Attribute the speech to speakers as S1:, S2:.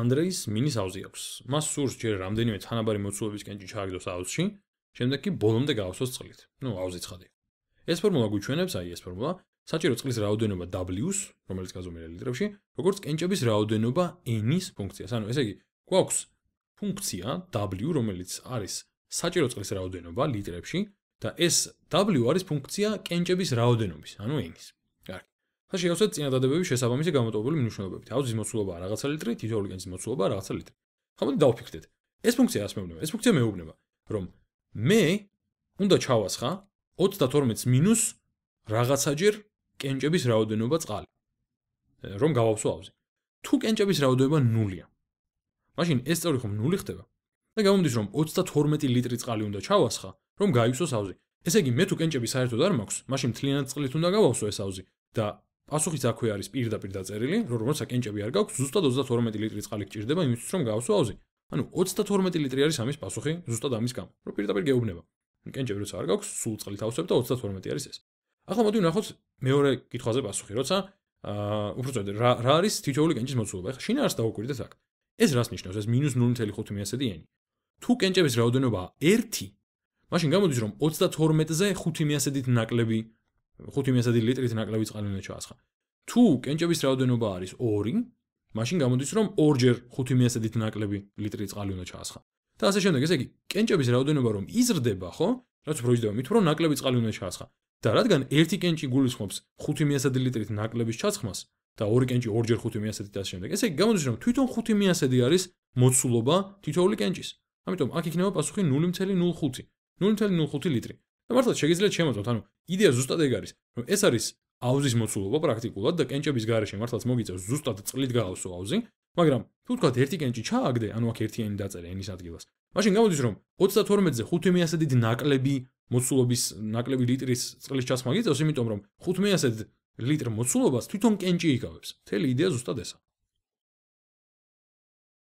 S1: ანდრეის მინის აუზი აქვს. მას სურს ჯერ რამდენიმე თანაბარი მოცულობის კენჭი ჩააგდოს აუზში, შემდეგ კი ბოლომდე გაავსოს წყლით. ნუ აუზი ცხადია. ეს ფორმულა გვიჩვენებს, აი ეს ფორმულა, საჭირო წყლის რაოდენობა W-ს, რომელიც გაზომილია ლიტრებში, როგორც კენჭების რაოდენობა N-ის ფუნქციას. ანუ ესე იგი, გვაქვს ფუნქცია W, რომელიც არის საჭირო წყლის რაოდენობა ლიტრებში და ეს W არის ფუნქცია კენჭების რაოდენობის, ანუ N-ის. კარგი. და შეიძლება ეს წინადადებები შესაბამისი გამოტოვებული მნიშვნელობებით. აუ ძიმოცულობა რაღაცა ლიტრი, თითოეული ძიმოცულობა რაღაცა ლიტრი. ხომ დავფიქრდეთ. ეს ფუნქცია რას მეუბნება? ეს ფუნქცია მეუბნება, რომ მე უნდა ჩავასხა 32 მინუს რაღაცაჯერ კენჭების რაოდენობა წყალი. რომ გავავსო აუზი. თუ კენჭების რაოდენობა 0-ია. მაშინ ეს წორი ხომ 0 ხდება? და გამომდის რომ 32 ლიტრი წყალი უნდა ჩავასხა, რომ გაივსოს აუზი. ესე იგი მე თუ კენჭები საერთოდ არ მაქვს, მაშინ მთლიანად წყლით უნდა გავავსო ეს აუზი და პასუხი ძაქვე არის პირდაპირ დაწერილი, როგორც აკენჭები არ გაქვს, ზუსტად 32 ლიტრი წყალი გჭირდება იმისთვის, რომ გავსო აუზი. ანუ 32 ლიტრი არის ამის პასუხი, ზუსტად ამის გამო, რომ პირდაპირ გეუბნება. კენჭები როცა არ გაქვს, სულ წყალი თავსებ და 32 არის ეს. ახლა მოდი ვნახოთ მეორე კითხვაზე პასუხი, როცა აა უფრო ზედ რა რა არის თითოეული კენჭის მოცულობა. ახლა შინა არს დაუკვირდეთ აქ. ეს რას ნიშნავს? ეს -0.5 სდიენი. თუ კენჭების რაოდენობაა 1, მაშინ გამოდის რომ 32-ზე 5 მიასედით ნაკლები 5000 ლიტრით ნაკლები წყალი უნდა ჩაასხა. თუ კენჭების რაოდენობა არის 2, მაშინ გამოდის რომ 2ჯერ 5000-ით ნაკლები ლიტრი წყალი უნდა ჩაასხა. და ასე შემდეგ, ესე იგი, კენჭების რაოდენობა რომ იზრდება, ხო? რაც უფრო იზრდება, მით უფრო ნაკლები წყალი უნდა ჩაასხა. და რადგან ერთი კენჭი გულისხმობს 5000 ლიტრით ნაკლების ჩაცხმას და ორი კენჭი 2ჯერ 5000-ით და ასე შემდეგ, ესე იგი, გამოდის რომ თვითონ 5000-ი არის მოცულობა თითოეული კენჭის. ამიტომ აქ იქნება პასუხი 0.05. 0.05 ლიტრი. და მართლაც შეგიძლიათ შემოწმოთ, ანუ იდეა ზუსტად ეგ არის, რომ ეს არის აუზის მოცულობა პრაქტიკულად და კენჭების გარეშე მართლაც მოგიწევს ზუსტად წყლით გაავსო აუზი, მაგრამ თუ თქვა ერთი კენჭი ჩააგდე, ანუ აქ ერთიანი დაწერე ენის ადგილას. მაშინ გამოდის რომ 32-ზე 500-ზე დიდი ნაკლები მოცულობის ნაკლები ლიტრის წყლის ჩასმა გიწევს, იმიტომ რომ 500-ზე ლიტრ მოცულობას თვითონ კენჭი იკავებს. მთელი იდეა ზუსტად ესაა.